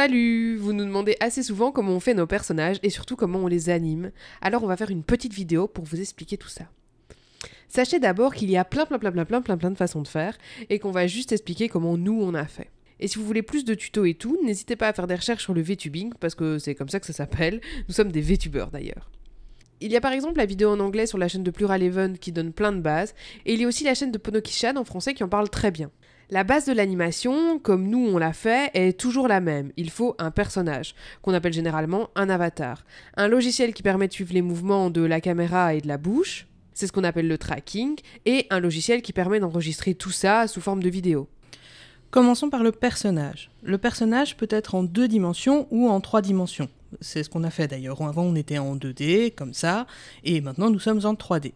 Salut Vous nous demandez assez souvent comment on fait nos personnages et surtout comment on les anime. Alors on va faire une petite vidéo pour vous expliquer tout ça. Sachez d'abord qu'il y a plein plein plein plein plein plein plein de façons de faire et qu'on va juste expliquer comment nous on a fait. Et si vous voulez plus de tutos et tout, n'hésitez pas à faire des recherches sur le VTubing parce que c'est comme ça que ça s'appelle. Nous sommes des VTubeurs d'ailleurs. Il y a par exemple la vidéo en anglais sur la chaîne de Plural Event qui donne plein de bases, et il y a aussi la chaîne de Ponokishan en français qui en parle très bien. La base de l'animation, comme nous on l'a fait, est toujours la même. Il faut un personnage, qu'on appelle généralement un avatar. Un logiciel qui permet de suivre les mouvements de la caméra et de la bouche, c'est ce qu'on appelle le tracking, et un logiciel qui permet d'enregistrer tout ça sous forme de vidéo. Commençons par le personnage. Le personnage peut être en deux dimensions ou en trois dimensions. C'est ce qu'on a fait d'ailleurs. Avant on était en 2D, comme ça, et maintenant nous sommes en 3D.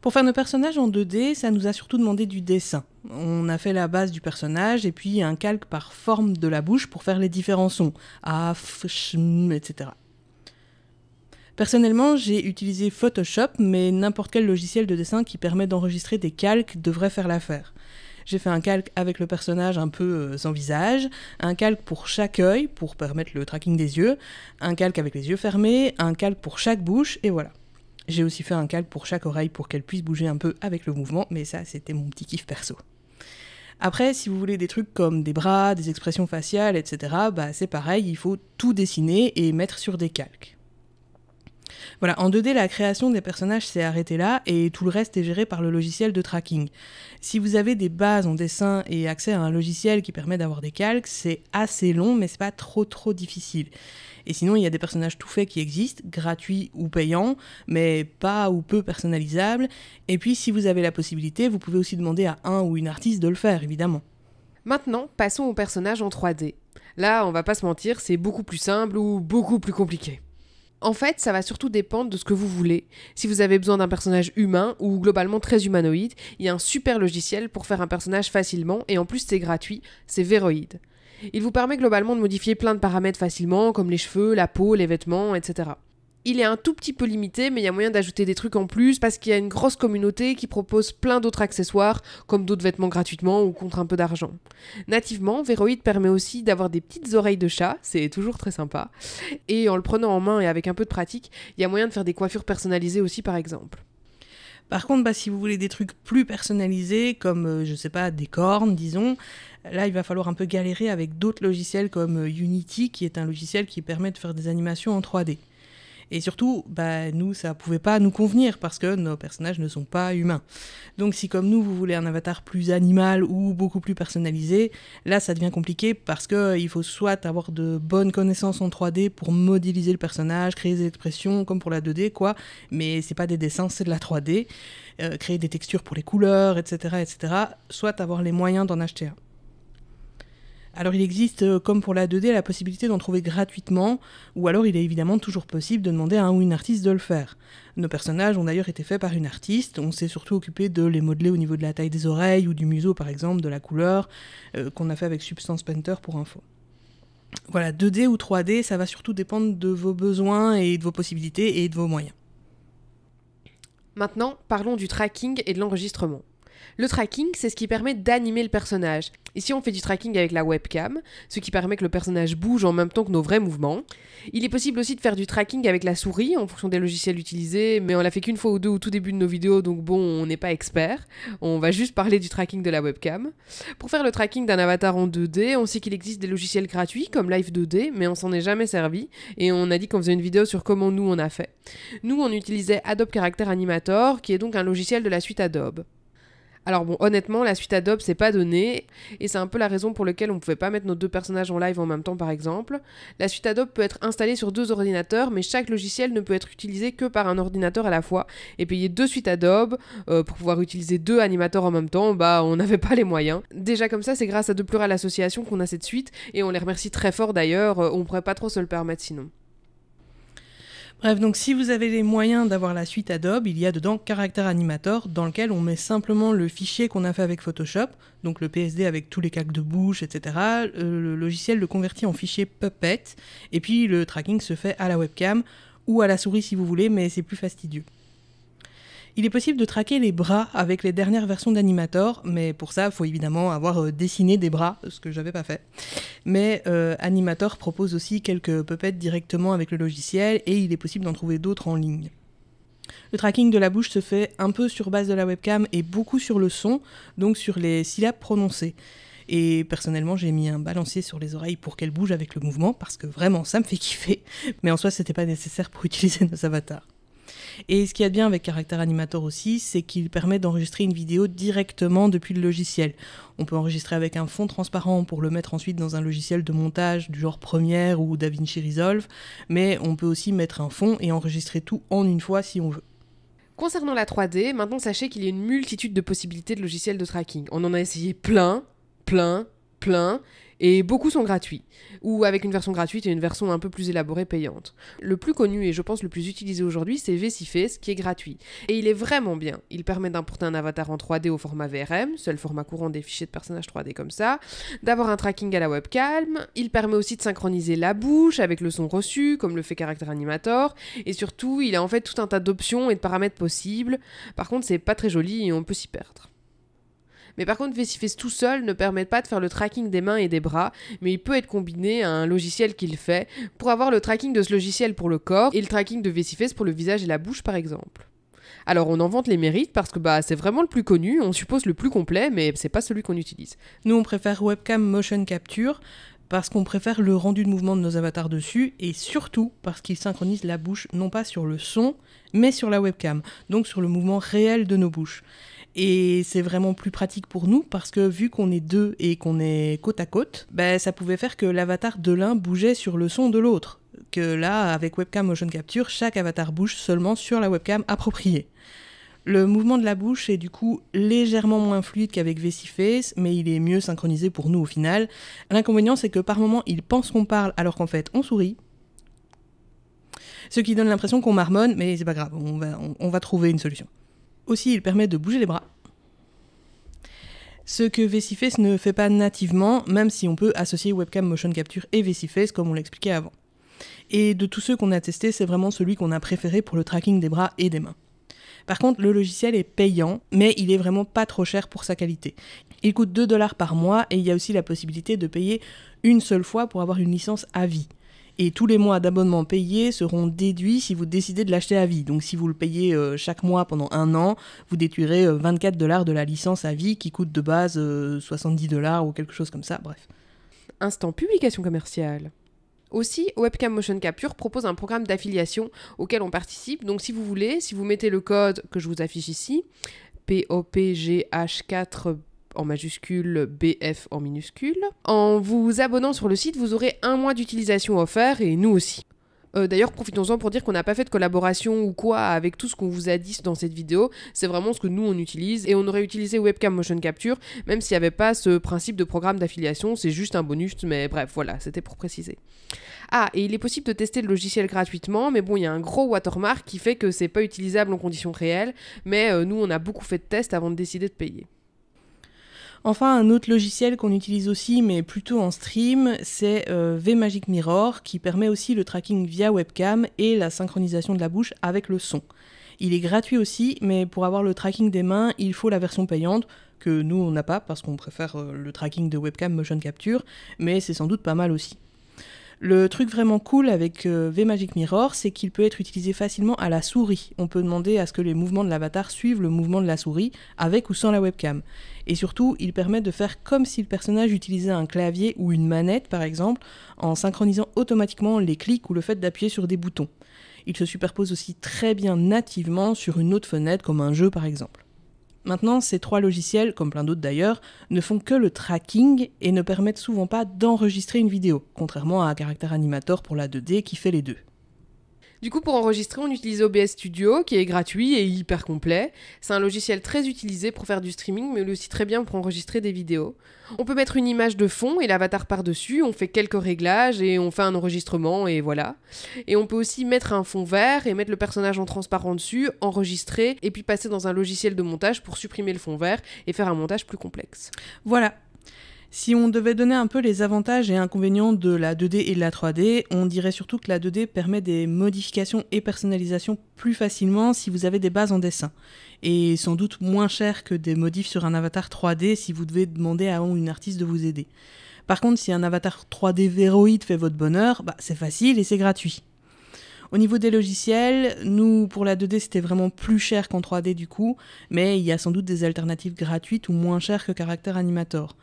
Pour faire nos personnages en 2D, ça nous a surtout demandé du dessin. On a fait la base du personnage et puis un calque par forme de la bouche pour faire les différents sons. Ah, f, etc. Personnellement, j'ai utilisé Photoshop, mais n'importe quel logiciel de dessin qui permet d'enregistrer des calques devrait faire l'affaire. J'ai fait un calque avec le personnage un peu euh, sans visage, un calque pour chaque œil pour permettre le tracking des yeux, un calque avec les yeux fermés, un calque pour chaque bouche, et voilà. J'ai aussi fait un calque pour chaque oreille pour qu'elle puisse bouger un peu avec le mouvement, mais ça c'était mon petit kiff perso. Après, si vous voulez des trucs comme des bras, des expressions faciales, etc., bah c'est pareil, il faut tout dessiner et mettre sur des calques. Voilà, en 2D, la création des personnages s'est arrêtée là et tout le reste est géré par le logiciel de tracking. Si vous avez des bases en dessin et accès à un logiciel qui permet d'avoir des calques, c'est assez long, mais c'est pas trop trop difficile. Et sinon, il y a des personnages tout faits qui existent, gratuits ou payants, mais pas ou peu personnalisables. Et puis, si vous avez la possibilité, vous pouvez aussi demander à un ou une artiste de le faire, évidemment. Maintenant, passons aux personnages en 3D. Là, on va pas se mentir, c'est beaucoup plus simple ou beaucoup plus compliqué en fait, ça va surtout dépendre de ce que vous voulez. Si vous avez besoin d'un personnage humain ou globalement très humanoïde, il y a un super logiciel pour faire un personnage facilement et en plus c'est gratuit, c'est Véroïde. Il vous permet globalement de modifier plein de paramètres facilement, comme les cheveux, la peau, les vêtements, etc il est un tout petit peu limité, mais il y a moyen d'ajouter des trucs en plus parce qu'il y a une grosse communauté qui propose plein d'autres accessoires, comme d'autres vêtements gratuitement ou contre un peu d'argent. Nativement, Veroid permet aussi d'avoir des petites oreilles de chat, c'est toujours très sympa. Et en le prenant en main et avec un peu de pratique, il y a moyen de faire des coiffures personnalisées aussi par exemple. Par contre, bah, si vous voulez des trucs plus personnalisés, comme, euh, je sais pas, des cornes, disons, là, il va falloir un peu galérer avec d'autres logiciels comme euh, Unity, qui est un logiciel qui permet de faire des animations en 3D. Et surtout, bah, nous, ça pouvait pas nous convenir parce que nos personnages ne sont pas humains. Donc si comme nous, vous voulez un avatar plus animal ou beaucoup plus personnalisé, là, ça devient compliqué parce que euh, il faut soit avoir de bonnes connaissances en 3D pour modéliser le personnage, créer des expressions comme pour la 2D, quoi. Mais c'est pas des dessins, c'est de la 3D. Euh, créer des textures pour les couleurs, etc., etc. Soit avoir les moyens d'en acheter un. Alors il existe, euh, comme pour la 2D, la possibilité d'en trouver gratuitement, ou alors il est évidemment toujours possible de demander à un ou une artiste de le faire. Nos personnages ont d'ailleurs été faits par une artiste, on s'est surtout occupé de les modeler au niveau de la taille des oreilles ou du museau par exemple, de la couleur, euh, qu'on a fait avec Substance Painter pour info. Voilà, 2D ou 3D, ça va surtout dépendre de vos besoins et de vos possibilités et de vos moyens. Maintenant, parlons du tracking et de l'enregistrement. Le tracking, c'est ce qui permet d'animer le personnage. Ici, on fait du tracking avec la webcam, ce qui permet que le personnage bouge en même temps que nos vrais mouvements. Il est possible aussi de faire du tracking avec la souris en fonction des logiciels utilisés, mais on l'a fait qu'une fois ou deux au tout début de nos vidéos, donc bon, on n'est pas expert. On va juste parler du tracking de la webcam. Pour faire le tracking d'un avatar en 2D, on sait qu'il existe des logiciels gratuits comme Live 2D, mais on s'en est jamais servi et on a dit qu'on faisait une vidéo sur comment nous on a fait. Nous, on utilisait Adobe Character Animator, qui est donc un logiciel de la suite Adobe. Alors bon, honnêtement, la suite Adobe, c'est pas donné, et c'est un peu la raison pour laquelle on pouvait pas mettre nos deux personnages en live en même temps, par exemple. La suite Adobe peut être installée sur deux ordinateurs, mais chaque logiciel ne peut être utilisé que par un ordinateur à la fois. Et payer deux suites Adobe euh, pour pouvoir utiliser deux animateurs en même temps, bah on n'avait pas les moyens. Déjà comme ça, c'est grâce à De Plural Association qu'on a cette suite, et on les remercie très fort d'ailleurs, euh, on pourrait pas trop se le permettre sinon. Bref, donc si vous avez les moyens d'avoir la suite Adobe, il y a dedans Character Animator dans lequel on met simplement le fichier qu'on a fait avec Photoshop, donc le PSD avec tous les cacs de bouche, etc. Euh, le logiciel le convertit en fichier Puppet et puis le tracking se fait à la webcam ou à la souris si vous voulez, mais c'est plus fastidieux. Il est possible de traquer les bras avec les dernières versions d'Animator, mais pour ça, il faut évidemment avoir euh, dessiné des bras, ce que j'avais pas fait. Mais euh, Animator propose aussi quelques puppets directement avec le logiciel et il est possible d'en trouver d'autres en ligne. Le tracking de la bouche se fait un peu sur base de la webcam et beaucoup sur le son, donc sur les syllabes prononcées. Et personnellement, j'ai mis un balancier sur les oreilles pour qu'elles bougent avec le mouvement, parce que vraiment, ça me fait kiffer. Mais en soi, c'était pas nécessaire pour utiliser nos avatars. Et ce qu'il y a de bien avec Character Animator aussi, c'est qu'il permet d'enregistrer une vidéo directement depuis le logiciel. On peut enregistrer avec un fond transparent pour le mettre ensuite dans un logiciel de montage du genre Premiere ou DaVinci Resolve, mais on peut aussi mettre un fond et enregistrer tout en une fois si on veut. Concernant la 3D, maintenant sachez qu'il y a une multitude de possibilités de logiciels de tracking. On en a essayé plein, plein, plein et beaucoup sont gratuits, ou avec une version gratuite et une version un peu plus élaborée payante. Le plus connu et je pense le plus utilisé aujourd'hui, c'est Face, qui est gratuit. Et il est vraiment bien. Il permet d'importer un avatar en 3D au format VRM, seul format courant des fichiers de personnages 3D comme ça, d'avoir un tracking à la webcam, il permet aussi de synchroniser la bouche avec le son reçu, comme le fait Character Animator, et surtout, il a en fait tout un tas d'options et de paramètres possibles. Par contre, c'est pas très joli et on peut s'y perdre. Mais par contre, Vessiface tout seul ne permet pas de faire le tracking des mains et des bras, mais il peut être combiné à un logiciel qu'il fait pour avoir le tracking de ce logiciel pour le corps et le tracking de Vesiface pour le visage et la bouche par exemple. Alors on en vante les mérites parce que bah c'est vraiment le plus connu, on suppose le plus complet, mais c'est pas celui qu'on utilise. Nous on préfère webcam motion capture parce qu'on préfère le rendu de mouvement de nos avatars dessus et surtout parce qu'il synchronise la bouche non pas sur le son mais sur la webcam, donc sur le mouvement réel de nos bouches. Et c'est vraiment plus pratique pour nous parce que vu qu'on est deux et qu'on est côte à côte, ben, ça pouvait faire que l'avatar de l'un bougeait sur le son de l'autre. Que là, avec webcam motion capture, chaque avatar bouge seulement sur la webcam appropriée. Le mouvement de la bouche est du coup légèrement moins fluide qu'avec V6Face, mais il est mieux synchronisé pour nous au final. L'inconvénient, c'est que par moment, il pense qu'on parle alors qu'en fait, on sourit. Ce qui donne l'impression qu'on marmonne, mais c'est pas grave, on va, on va trouver une solution. Aussi, il permet de bouger les bras. Ce que VessiFace ne fait pas nativement, même si on peut associer webcam motion capture et VessiFace comme on l'expliquait avant. Et de tous ceux qu'on a testés, c'est vraiment celui qu'on a préféré pour le tracking des bras et des mains. Par contre, le logiciel est payant, mais il est vraiment pas trop cher pour sa qualité. Il coûte 2 dollars par mois et il y a aussi la possibilité de payer une seule fois pour avoir une licence à vie. Et tous les mois d'abonnement payés seront déduits si vous décidez de l'acheter à vie. Donc si vous le payez euh, chaque mois pendant un an, vous détruirez 24 euh, dollars de la licence à vie qui coûte de base 70 euh, dollars ou quelque chose comme ça, bref. Instant publication commerciale. Aussi, Webcam Motion Capture propose un programme d'affiliation auquel on participe. Donc si vous voulez, si vous mettez le code que je vous affiche ici, POPGH4 en majuscule, BF en minuscule. En vous abonnant sur le site, vous aurez un mois d'utilisation offert et nous aussi. Euh, d'ailleurs, profitons-en pour dire qu'on n'a pas fait de collaboration ou quoi avec tout ce qu'on vous a dit dans cette vidéo. C'est vraiment ce que nous on utilise et on aurait utilisé Webcam Motion Capture même s'il n'y avait pas ce principe de programme d'affiliation. C'est juste un bonus, mais bref, voilà, c'était pour préciser. Ah, et il est possible de tester le logiciel gratuitement, mais bon, il y a un gros watermark qui fait que c'est pas utilisable en conditions réelles. Mais euh, nous, on a beaucoup fait de tests avant de décider de payer. Enfin, un autre logiciel qu'on utilise aussi, mais plutôt en stream, c'est euh, VMagic Mirror, qui permet aussi le tracking via webcam et la synchronisation de la bouche avec le son. Il est gratuit aussi, mais pour avoir le tracking des mains, il faut la version payante, que nous on n'a pas parce qu'on préfère euh, le tracking de webcam motion capture, mais c'est sans doute pas mal aussi. Le truc vraiment cool avec euh, V-Magic Mirror, c'est qu'il peut être utilisé facilement à la souris. On peut demander à ce que les mouvements de l'avatar suivent le mouvement de la souris, avec ou sans la webcam. Et surtout, il permet de faire comme si le personnage utilisait un clavier ou une manette, par exemple, en synchronisant automatiquement les clics ou le fait d'appuyer sur des boutons. Il se superpose aussi très bien nativement sur une autre fenêtre, comme un jeu par exemple. Maintenant, ces trois logiciels, comme plein d'autres d'ailleurs, ne font que le tracking et ne permettent souvent pas d'enregistrer une vidéo, contrairement à un Caractère Animator pour la 2D qui fait les deux. Du coup, pour enregistrer, on utilise OBS Studio, qui est gratuit et hyper complet. C'est un logiciel très utilisé pour faire du streaming, mais aussi très bien pour enregistrer des vidéos. On peut mettre une image de fond et l'avatar par-dessus, on fait quelques réglages et on fait un enregistrement, et voilà. Et on peut aussi mettre un fond vert et mettre le personnage en transparent dessus, enregistrer, et puis passer dans un logiciel de montage pour supprimer le fond vert et faire un montage plus complexe. Voilà, si on devait donner un peu les avantages et inconvénients de la 2D et de la 3D, on dirait surtout que la 2D permet des modifications et personnalisations plus facilement si vous avez des bases en dessin, et sans doute moins cher que des modifs sur un avatar 3D si vous devez demander à une artiste de vous aider. Par contre, si un avatar 3D véroïde fait votre bonheur, bah, c'est facile et c'est gratuit. Au niveau des logiciels, nous, pour la 2D, c'était vraiment plus cher qu'en 3D du coup, mais il y a sans doute des alternatives gratuites ou moins chères que Character Animator.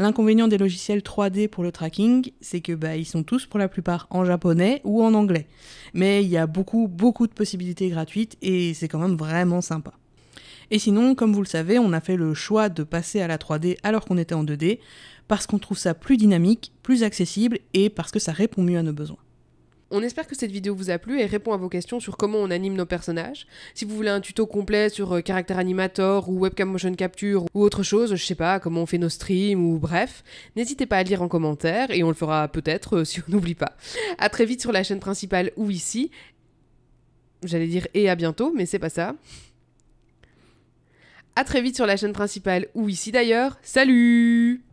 L'inconvénient des logiciels 3D pour le tracking, c'est que bah, ils sont tous pour la plupart en japonais ou en anglais. Mais il y a beaucoup, beaucoup de possibilités gratuites et c'est quand même vraiment sympa. Et sinon, comme vous le savez, on a fait le choix de passer à la 3D alors qu'on était en 2D, parce qu'on trouve ça plus dynamique, plus accessible et parce que ça répond mieux à nos besoins. On espère que cette vidéo vous a plu et répond à vos questions sur comment on anime nos personnages. Si vous voulez un tuto complet sur Character euh, caractère animator ou webcam motion capture ou autre chose, je sais pas, comment on fait nos streams ou bref, n'hésitez pas à lire en commentaire et on le fera peut-être euh, si on n'oublie pas. À très vite sur la chaîne principale ou ici. J'allais dire et à bientôt, mais c'est pas ça. À très vite sur la chaîne principale ou ici d'ailleurs. Salut